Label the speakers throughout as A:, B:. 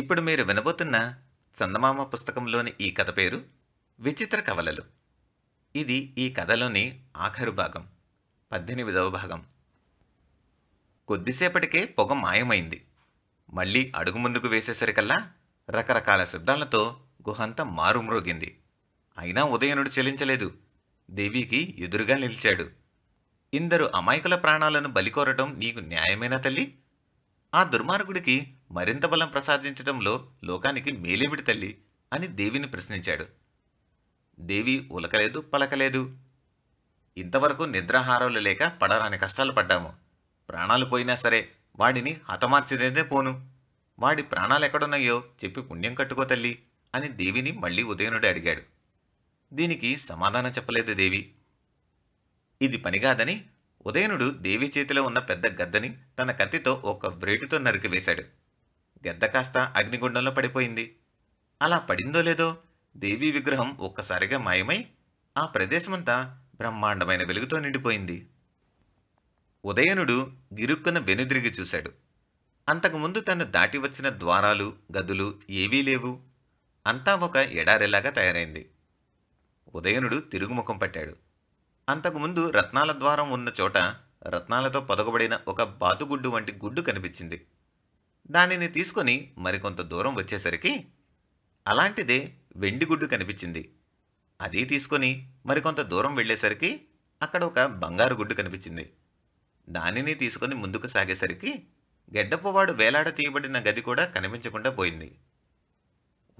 A: ఇప్పుడు మీరు వినబోతున్న చందమామ పుస్తకంలోని ఈ కథ పేరు విచిత్ర కవలలు ఇది ఈ కథలోని ఆఖరు భాగం పద్దెనిమిదవ భాగం కొద్దిసేపటికే పొగ మాయమైంది మళ్ళీ అడుగు ముందుకు వేసేసరికల్లా రకరకాల శబ్దాలతో గుహంతా మారుమ్రోగింది అయినా ఉదయనుడు చెలించలేదు దేవికి ఎదురుగా నిలిచాడు ఇందరు అమాయకుల ప్రాణాలను బలికోరటం నీకు న్యాయమేనా తల్లి ఆ దుర్మార్గుడికి మరింత బలం ప్రసాదించడంలో లోకానికి మేలేమిటి తల్లి అని దేవిని ప్రశ్నించాడు దేవి ఉలకలేదు పలకలేదు ఇంతవరకు నిద్రాహారాలు లేక పడరాని కష్టాలు పడ్డాము ప్రాణాలు పోయినా సరే వాడిని హతమార్చినదే పోను వాడి ప్రాణాలు ఎక్కడున్నాయో చెప్పి పుణ్యం కట్టుకో తల్లి అని దేవిని మళ్ళీ ఉదయనుడు అడిగాడు దీనికి సమాధానం చెప్పలేదు దేవి ఇది పనిగాదని ఉదయనుడు దేవి చేతిలో ఉన్న పెద్ద గద్దని తన కత్తితో ఒక వ్రేటుతో నరికివేశాడు గద్ద కాస్త అగ్నిగుండంలో పడిపోయింది అలా పడిందో లేదో దేవీ విగ్రహం ఒక్కసారిగా మాయమై ఆ ప్రదేశమంతా బ్రహ్మాండమైన వెలుగుతో నిండిపోయింది ఉదయనుడు గిరుక్కున వెనుదిరిగి చూశాడు అంతకుముందు తను దాటి వచ్చిన ద్వారాలు గదులు ఏవీ లేవు అంతా ఒక ఎడారిలాగా తయారైంది ఉదయనుడు తిరుగుముఖం పట్టాడు అంతకుముందు రత్నాల ద్వారం ఉన్న చోట రత్నాలతో పొదగబడిన ఒక బాతుగుడ్డు వంటి గుడ్డు కనిపించింది దానిని తీసుకొని మరికొంత దూరం వచ్చేసరికి అలాంటిదే వెండిగుడ్డు కనిపించింది అది తీసుకొని మరికొంత దూరం వెళ్ళేసరికి అక్కడ ఒక బంగారు గుడ్డు కనిపించింది దానిని తీసుకొని ముందుకు సాగేసరికి గెడ్డపువాడు వేలాడ తీయబడిన గది కూడా కనిపించకుండా పోయింది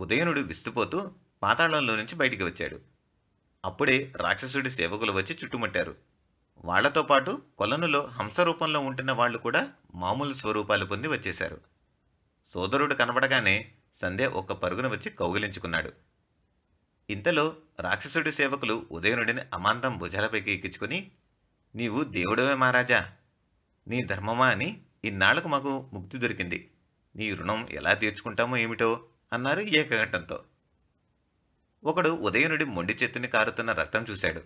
A: ఉదయనుడు విస్తుపోతూ పాతాళంలో నుంచి బయటికి వచ్చాడు అప్పుడే రాక్షసుడి సేవకులు వచ్చి చుట్టుముట్టారు వాళ్లతో పాటు కొలనులో హంసరూపంలో ఉంటున్న వాళ్ళు కూడా మామూలు స్వరూపాలు పొంది వచ్చేశారు సోదరుడు కనబడగానే సంధ్య ఒక్క పరుగున వచ్చి కౌగిలించుకున్నాడు ఇంతలో రాక్షసుడి సేవకులు ఉదయనుడిని అమాంతం భుజాలపైకి ఎక్కించుకుని నీవు దేవుడవే మహారాజా నీ ధర్మమా అని ఇన్నాళ్లకు మాకు ముక్తి దొరికింది నీ రుణం ఎలా తీర్చుకుంటామో ఏమిటో అన్నారు ఏకఘట్టంతో ఒకడు ఉదయనుడి మొండి చెత్తుని కారుతున్న రక్తం చూశాడు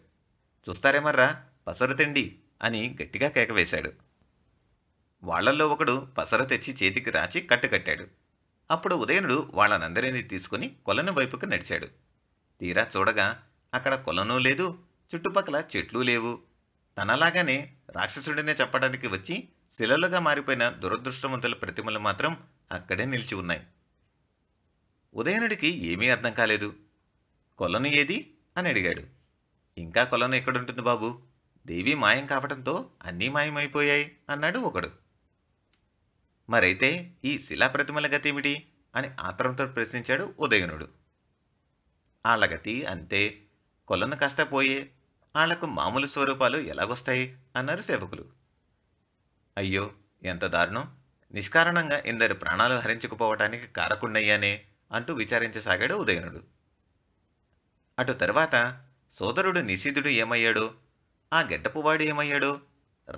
A: చూస్తారేమర్రా పసరు తిండి అని గట్టిగా కేకవేశాడు వాళ్లల్లో ఒకడు పసర తెచ్చి చేతికి రాచి కట్టుకట్టాడు అప్పుడు ఉదయనుడు వాళ్ళనందరినీ తీసుకుని కొలను వైపుకు నడిచాడు తీరా చూడగా అక్కడ కొలను లేదు చుట్టుపక్కల చెట్లు లేవు తనలాగానే రాక్షసుడినే చెప్పడానికి వచ్చి శిలలుగా మారిపోయిన దురదృష్టవంతుల ప్రతిమలు మాత్రం అక్కడే నిలిచి ఉన్నాయి ఉదయనుడికి ఏమీ అర్థం కాలేదు కొలను ఏది అని అడిగాడు ఇంకా కొలను ఎక్కడుంటుంది బాబు దేవి మాయం కావడంతో అన్నీ మాయమైపోయాయి అన్నాడు ఒకడు మరైతే ఈ శిలాప్రతిమల గతి ఏమిటి అని ఆత్రంతో ప్రశ్నించాడు ఉదయనుడు ఆళ్ళ గతి అంతే కొలను కాస్త పోయే ఆళ్లకు మామూలు స్వరూపాలు ఎలాగొస్తాయి అన్నారు సేవకులు అయ్యో ఎంత దారుణం నిష్కారణంగా ఇందరి ప్రాణాలు హరించుకుపోవటానికి కారకుండయ్యానే అంటూ విచారించసాగాడు ఉదయనుడు అటు తర్వాత సోదరుడు నిషీధుడు ఏమయ్యాడో ఆ గెడ్డపువాడు ఏమయ్యాడో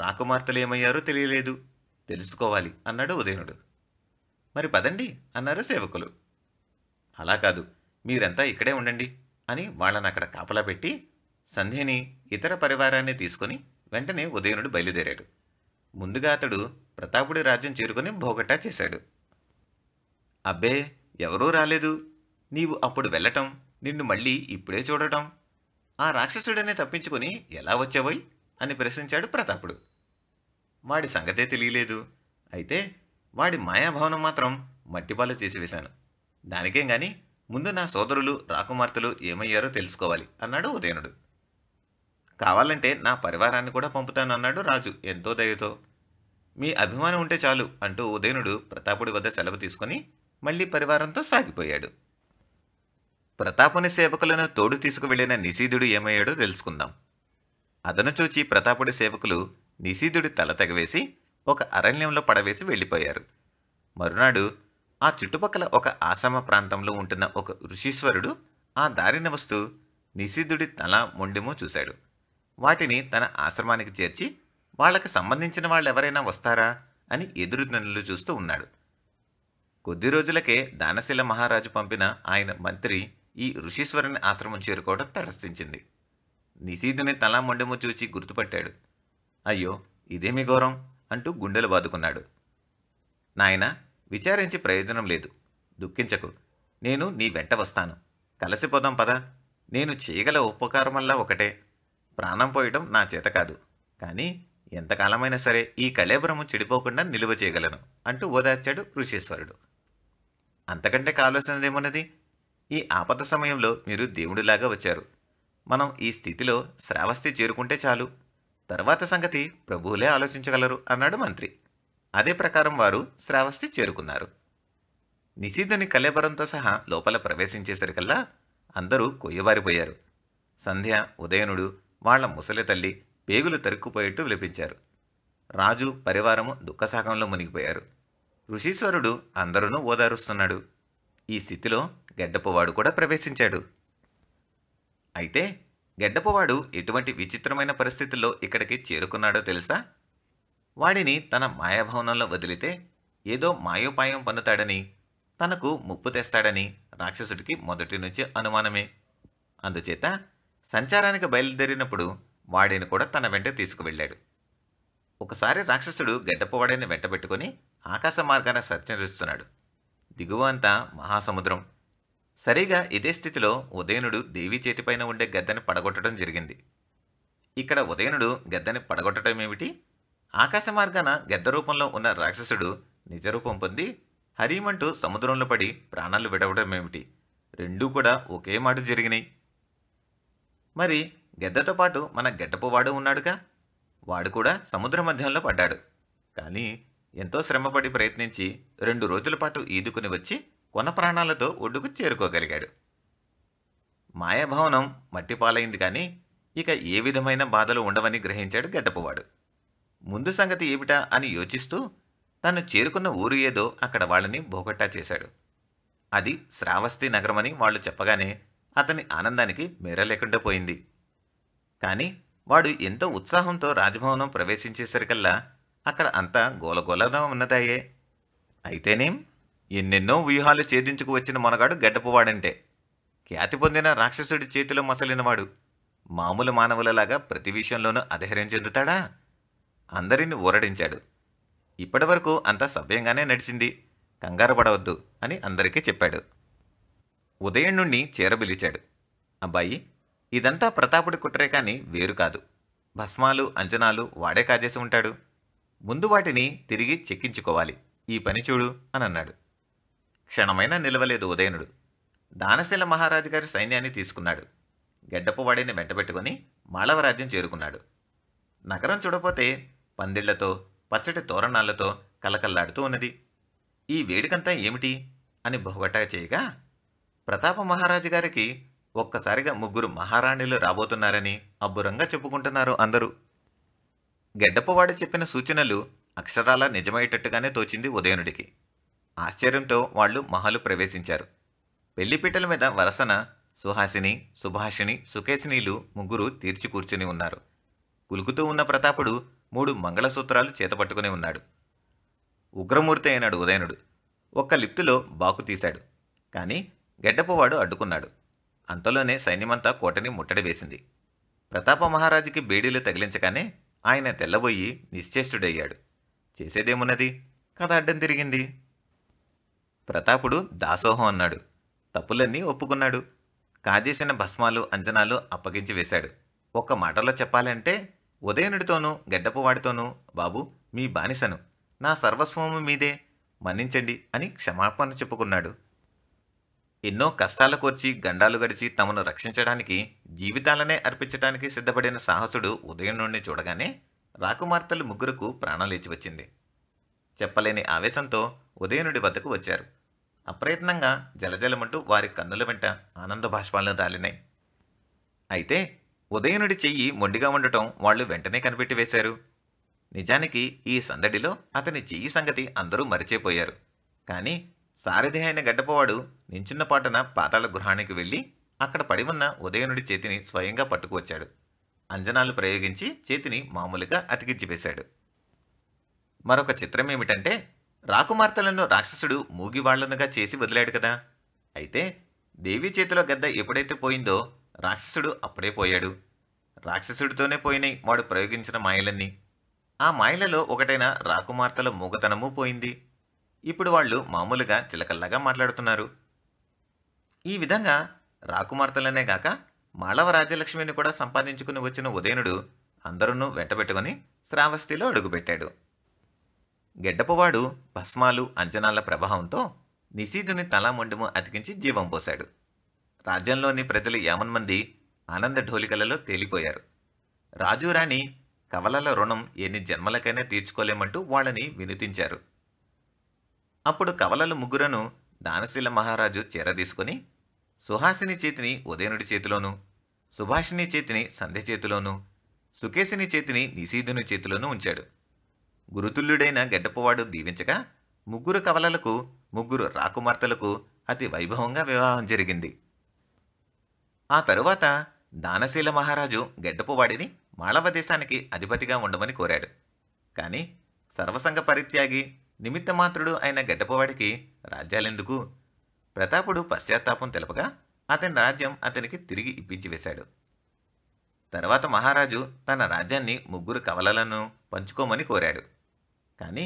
A: రాకుమార్తెలు ఏమయ్యారో తెలియలేదు తెలుసుకోవాలి అన్నాడు ఉదయనుడు మరి పదండి అన్నారు సేవకులు అలా కాదు మీరంతా ఇక్కడే ఉండండి అని వాళ్ళని అక్కడ కాపలా పెట్టి సంధ్యని ఇతర పరివారాన్ని తీసుకుని వెంటనే ఉదయనుడు బయలుదేరాడు ముందుగా అతడు ప్రతాపుడి రాజ్యం చేరుకుని భోగట్టా చేశాడు అబ్బే ఎవరూ రాలేదు నీవు అప్పుడు వెళ్ళటం నిన్ను మళ్ళీ ఇప్పుడే చూడటం ఆ రాక్షసుడనే తప్పించుకుని ఎలా వచ్చావోయ్ అని ప్రశ్నించాడు ప్రతాపుడు వాడి సంగతే తెలియలేదు అయితే వాడి మాయాభవనం మాత్రం మట్టిపాలు చేసి వేశాను దానికేం గాని ముందు నా సోదరులు రాకుమార్తెలు ఏమయ్యారో తెలుసుకోవాలి అన్నాడు ఉదయనుడు కావాలంటే నా పరివారాన్ని కూడా పంపుతాను అన్నాడు రాజు ఎంతో దయతో మీ అభిమానం ఉంటే చాలు అంటూ ఉదయనుడు ప్రతాపుడి వద్ద సెలవు తీసుకుని మళ్ళీ పరివారంతో సాగిపోయాడు ప్రతాపుని సేవకులను తోడు తీసుకువెళ్లిన నిశీధుడు ఏమయ్యాడో తెలుసుకుందాం అదను చూచి ప్రతాపుడి సేవకులు నిశీధుడి తల తెగవేసి ఒక అరణ్యంలో పడవేసి వెళ్ళిపోయారు మరునాడు ఆ చుట్టుపక్కల ఒక ఆశ్రమ ప్రాంతంలో ఉంటున్న ఒక ఋషీశ్వరుడు ఆ దారిన వస్తూ నిశీధుడి తల మొండెము చూశాడు వాటిని తన ఆశ్రమానికి చేర్చి వాళ్ళకి సంబంధించిన వాళ్ళు ఎవరైనా వస్తారా అని ఎదురుదనులు చూస్తూ ఉన్నాడు కొద్ది రోజులకే దానశీల మహారాజు పంపిన ఆయన మంత్రి ఈ ఋషీశ్వరుని ఆశ్రమం చేరుకోవడం తటస్థించింది నిశీధుని తలా మొండెము చూచి గుర్తుపట్టాడు అయ్యో ఇదేమి ఘోరం అంటూ గుండెలు బాదుకున్నాడు నాయన విచారించి ప్రయోజనం లేదు దుఃఖించకు నేను నీ వెంట వస్తాను కలిసిపోదాం పదా నేను చేయగల ఉపకారమల్లా ఒకటే ప్రాణం పోయడం నా చేత కాదు కానీ ఎంతకాలమైనా సరే ఈ కళేబరము చెడిపోకుండా నిలువ చేయగలను అంటూ ఓదార్చాడు ఋషీశ్వరుడు అంతకంటే కావలసినదేమున్నది ఈ ఆపద సమయంలో మీరు దేవుడిలాగా వచ్చారు మనం ఈ స్థితిలో శ్రావస్తి చేరుకుంటే చాలు తర్వాత సంగతి ప్రభువులే ఆలోచించగలరు అన్నాడు మంత్రి అదే ప్రకారం వారు శ్రావస్తి చేరుకున్నారు నిశీధుని కలేబరంతో సహా లోపల ప్రవేశించేసరికల్లా అందరూ కొయ్యబారిపోయారు సంధ్య ఉదయనుడు వాళ్ల ముసలి తల్లి పేగులు తరుక్కుపోయేట్టు విలపించారు రాజు పరివారము దుఃఖసాగంలో మునిగిపోయారు ఋషీశ్వరుడు అందరూ ఓదారుస్తున్నాడు ఈ స్థితిలో గడ్డపువాడు కూడా ప్రవేశించాడు అయితే గెడ్డపవాడు ఎటువంటి విచిత్రమైన పరిస్థితుల్లో ఇక్కడికి చేరుకున్నాడో తెలుసా వాడిని తన మాయాభవనంలో వదిలితే ఏదో మాయోపాయం పన్నుతాడని తనకు ముప్పు తెస్తాడని రాక్షసుడికి మొదటి నుంచి అనుమానమే అందుచేత సంచారానికి బయలుదేరినప్పుడు వాడిని కూడా తన వెంట తీసుకువెళ్ళాడు ఒకసారి రాక్షసుడు గడ్డపోవాడని వెంటబెట్టుకుని ఆకాశ మార్గాన సత్యరిస్తున్నాడు దిగువ అంతా మహాసముద్రం సరిగా ఇదే స్థితిలో ఉదయనుడు దేవి చేతిపైన ఉండే గద్దెని పడగొట్టడం జరిగింది ఇక్కడ ఉదయనుడు గద్దెని పడగొట్టడం ఏమిటి ఆకాశ మార్గాన గద్ద రూపంలో ఉన్న రాక్షసుడు నిజరూపం పొంది హరిమంటూ సముద్రంలో పడి ప్రాణాలు విడవడం ఏమిటి రెండూ కూడా ఒకే మాట జరిగినాయి మరి గద్దతో పాటు మన గడ్డపువాడు ఉన్నాడుగా వాడు కూడా సముద్ర మధ్యంలో పడ్డాడు కానీ ఎంతో శ్రమపడి ప్రయత్నించి రెండు రోజుల పాటు ఈదుకుని వచ్చి కొన ప్రాణాలతో ఒడ్డుకు చేరుకోగలిగాడు మాయాభవనం మట్టిపాలైంది కానీ ఇక ఏ విధమైన బాధలు ఉండవని గ్రహించాడు గడ్డపవాడు ముందు సంగతి ఏమిటా అని యోచిస్తూ తను చేరుకున్న ఊరు ఏదో అక్కడ వాళ్ళని బోగట్టా చేశాడు అది శ్రావస్తి నగరమని వాళ్ళు చెప్పగానే అతని ఆనందానికి మేరలేకుండా పోయింది కానీ వాడు ఎంతో ఉత్సాహంతో రాజభవనం ప్రవేశించేసరికల్లా అక్కడ అంతా గోలగోలగా ఉన్నదాయే అయితేనేం ఎన్నెన్నో వ్యూహాలు ఛేదించుకు వచ్చిన మనగాడు గడ్డపువాడంటే ఖ్యాతి పొందిన రాక్షసుడి చేతిలో మసలినవాడు మామూలు మానవులలాగా ప్రతి విషయంలోనూ అధైర్యం చెందుతాడా అందరిని ఊరడించాడు ఇప్పటివరకు అంతా సవ్యంగానే నడిచింది కంగారు పడవద్దు అని అందరికీ చెప్పాడు ఉదయం నుండి చేరబిలిచాడు అబ్బాయి ఇదంతా ప్రతాపుడి కుట్రే కానీ వేరు కాదు భస్మాలు అంచనాలు వాడే కాజేసి ఉంటాడు ముందు వాటిని తిరిగి చెక్కించుకోవాలి ఈ పని చూడు అని అన్నాడు క్షణమైనా నిలవలేదు ఉదయనుడు దానశీల మహారాజు గారి సైన్యాన్ని తీసుకున్నాడు గెడ్డపువాడిని వెంటబెట్టుకుని మాళవరాజ్యం చేరుకున్నాడు నగరం చూడపోతే పందిళ్లతో పచ్చటి తోరణాలతో కలకల్లాడుతూ ఉన్నది ఈ వేడుకంతా ఏమిటి అని బహుగట్టా చేయగా ప్రతాప మహారాజు గారికి ఒక్కసారిగా ముగ్గురు మహారాణిలు రాబోతున్నారని అబ్బురంగా చెప్పుకుంటున్నారు అందరూ గడ్డపువాడు చెప్పిన సూచనలు అక్షరాల నిజమయ్యేటట్టుగానే తోచింది ఉదయనుడికి ఆశ్చర్యంతో వాళ్ళు మహలు ప్రవేశించారు పెళ్లిపీటల మీద వరసన సుహాసిని సుభాషిణి సుకేశినీలు ముగ్గురు తీర్చి కూర్చుని ఉన్నారు కులుకుతూ ఉన్న ప్రతాపుడు మూడు మంగళసూత్రాలు చేతపట్టుకుని ఉన్నాడు ఉగ్రమూర్తి అయినాడు ఉదయనుడు ఒక్క లిప్తులో బాకు తీశాడు కానీ గెడ్డపోవాడు అడ్డుకున్నాడు అంతలోనే సైన్యమంతా కోటని ముట్టడి వేసింది ప్రతాప మహారాజుకి బేడీలు తగిలించగానే ఆయన తెల్లబోయి నిశ్చేష్టుడయ్యాడు చేసేదేమున్నది కథ అడ్డం తిరిగింది ప్రతాపుడు దాసోహం అన్నాడు తప్పులన్నీ ఒప్పుకున్నాడు కాజేసిన భస్మాలు అంజనాలు అప్పగించి వేశాడు ఒక్క మాటలో చెప్పాలంటే ఉదయనుడితోనూ గెడ్డపువాడితోనూ బాబు మీ బానిసను నా సర్వస్వము మీదే మన్నించండి అని క్షమాపణ చెప్పుకున్నాడు ఎన్నో కష్టాల కోర్చి గండాలు గడిచి తమను రక్షించడానికి జీవితాలనే అర్పించడానికి సిద్ధపడిన సాహసుడు ఉదయనుణ్ణి చూడగానే రాకుమార్తెలు ప్రాణాలు ప్రాణాలేచి వచ్చింది చెప్పలేని ఆవేశంతో ఉదయనుడి వద్దకు వచ్చారు అప్రయత్నంగా జలజలమంటూ వారి కన్నుల వెంట ఆనంద భాష్పాలను రాలినాయి అయితే ఉదయనుడి చెయ్యి మొండిగా ఉండటం వాళ్ళు వెంటనే కనిపెట్టి వేశారు నిజానికి ఈ సందడిలో అతని చెయ్యి సంగతి అందరూ మరిచేపోయారు కానీ సారథి అయిన గడ్డపవాడు పాటన పాతాళ గృహానికి వెళ్ళి అక్కడ పడి ఉన్న ఉదయనుడి చేతిని స్వయంగా పట్టుకువచ్చాడు అంజనాలు ప్రయోగించి చేతిని మామూలుగా అతికించివేశాడు మరొక చిత్రమేమిటంటే రాకుమార్తెలను రాక్షసుడు మూగివాళ్లనుగా చేసి వదిలాడు కదా అయితే దేవి చేతిలో గద్ద ఎప్పుడైతే పోయిందో రాక్షసుడు అప్పుడే పోయాడు రాక్షసుడితోనే పోయినాయి వాడు ప్రయోగించిన మాయలన్నీ ఆ మాయలలో ఒకటైన రాకుమార్తెల మూగతనమూ పోయింది ఇప్పుడు వాళ్ళు మామూలుగా చిలకల్లాగా మాట్లాడుతున్నారు ఈ విధంగా రాకుమార్తెలనే కాక మాళవ రాజ్యలక్ష్మిని కూడా సంపాదించుకుని వచ్చిన ఉదయనుడు అందరూ వెంటబెట్టుకుని శ్రావస్తిలో అడుగుపెట్టాడు గెడ్డపవాడు భస్మాలు అంచనాల ప్రభావంతో నిశీధుని తలామొండము అతికించి జీవం పోశాడు రాజ్యంలోని ప్రజలు యామన్మంది ఆనంద ఢోలికలలో తేలిపోయారు రాజు రాణి కవలల రుణం ఎన్ని జన్మలకైనా తీర్చుకోలేమంటూ వాళ్ళని వినిపించారు అప్పుడు కవలల ముగ్గురను దానశీల మహారాజు చేరదీసుకుని సుహాసిని చేతిని ఉదయనుడి చేతిలోను సుభాషిణి చేతిని సంధ్య చేతిలోను సుకేశిని చేతిని నిశీధుని చేతిలోనూ ఉంచాడు గురుతుల్యుడైన గెడ్డపువాడు దీవించగా ముగ్గురు కవలలకు ముగ్గురు రాకుమార్తెలకు అతి వైభవంగా వివాహం జరిగింది ఆ తరువాత దానశీల మహారాజు గెడ్డపువాడిని మాళవ దేశానికి అధిపతిగా ఉండమని కోరాడు కానీ సర్వసంగ పరిత్యాగి నిమిత్తమాత్రుడు అయిన గెడ్డపవాడికి రాజ్యాలెందుకు ప్రతాపుడు పశ్చాత్తాపం తెలపగా అతని రాజ్యం అతనికి తిరిగి ఇప్పించివేశాడు తర్వాత మహారాజు తన రాజ్యాన్ని ముగ్గురు కవలలను పంచుకోమని కోరాడు కానీ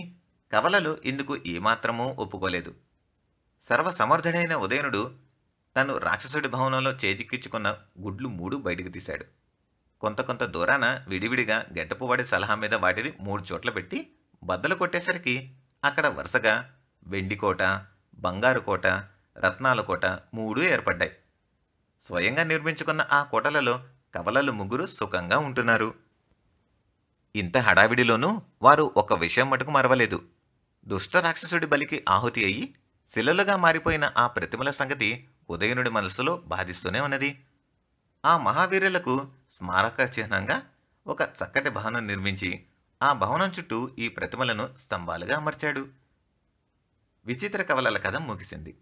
A: కవలలు ఇందుకు ఏమాత్రమూ ఒప్పుకోలేదు సర్వసమర్థుడైన ఉదయనుడు తను రాక్షసుడి భవనంలో చేజిక్కించుకున్న గుడ్లు మూడు బయటకు తీశాడు కొంత కొంత దూరాన విడివిడిగా గడ్డపువాడి సలహా మీద వాటిని మూడు చోట్ల పెట్టి బద్దలు కొట్టేసరికి అక్కడ వరుసగా వెండికోట బంగారు కోట రత్నాల కోట మూడు ఏర్పడ్డాయి స్వయంగా నిర్మించుకున్న ఆ కోటలలో కవలలు ముగ్గురు సుఖంగా ఉంటున్నారు ఇంత హడావిడిలోనూ వారు ఒక విషయం మటుకు మరవలేదు దుష్ట రాక్షసుడి బలికి ఆహుతి అయి శిలలుగా మారిపోయిన ఆ ప్రతిమల సంగతి ఉదయనుడి మనస్సులో బాధిస్తూనే ఉన్నది ఆ మహావీరులకు స్మారక చిహ్నంగా ఒక చక్కటి భవనం నిర్మించి ఆ భవనం చుట్టూ ఈ ప్రతిమలను స్తంభాలుగా అమర్చాడు విచిత్ర కవలల కథ ముగిసింది